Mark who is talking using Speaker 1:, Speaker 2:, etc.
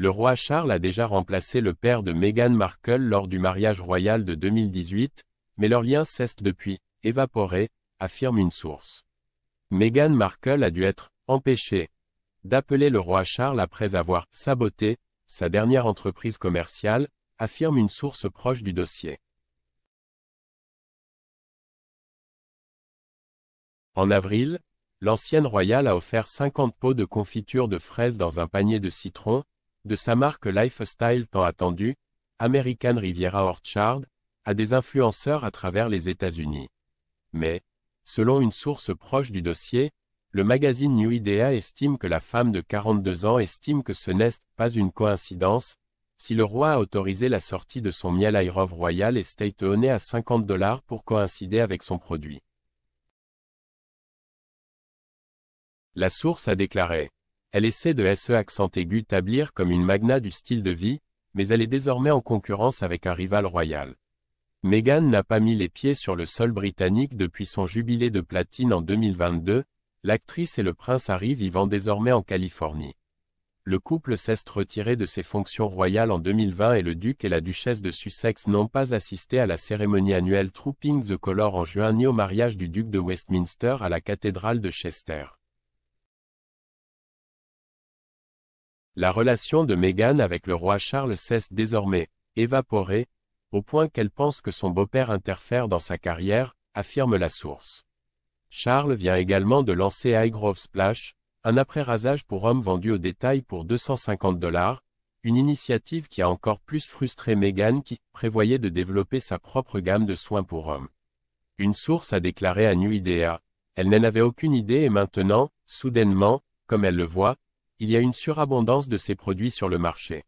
Speaker 1: Le roi Charles a déjà remplacé le père de Meghan Markle lors du mariage royal de 2018, mais leur lien cesse depuis, évaporé, affirme une source. Meghan Markle a dû être empêchée d'appeler le roi Charles après avoir saboté sa dernière entreprise commerciale, affirme une source proche du dossier. En avril, l'ancienne royale a offert 50 pots de confiture de fraises dans un panier de citron, de sa marque lifestyle tant attendue, American Riviera Orchard, à des influenceurs à travers les États-Unis. Mais, selon une source proche du dossier, le magazine New Idea estime que la femme de 42 ans estime que ce n'est pas une coïncidence, si le roi a autorisé la sortie de son miel Airov Royal Estate Honey à 50 dollars pour coïncider avec son produit. La source a déclaré elle essaie de SE accent aigu comme une magna du style de vie, mais elle est désormais en concurrence avec un rival royal. Meghan n'a pas mis les pieds sur le sol britannique depuis son jubilé de platine en 2022, l'actrice et le prince Harry vivant désormais en Californie. Le couple cesse retiré de ses fonctions royales en 2020 et le duc et la duchesse de Sussex n'ont pas assisté à la cérémonie annuelle Trooping the Color en juin ni au mariage du duc de Westminster à la cathédrale de Chester. La relation de Meghan avec le roi Charles cesse désormais, évaporée, au point qu'elle pense que son beau-père interfère dans sa carrière, affirme la source. Charles vient également de lancer Highgrove Splash, un après-rasage pour hommes vendu au détail pour 250 dollars, une initiative qui a encore plus frustré Meghan qui prévoyait de développer sa propre gamme de soins pour hommes. Une source a déclaré à New Idea, elle n'en avait aucune idée et maintenant, soudainement, comme elle le voit, il y a une surabondance de ces produits sur le marché.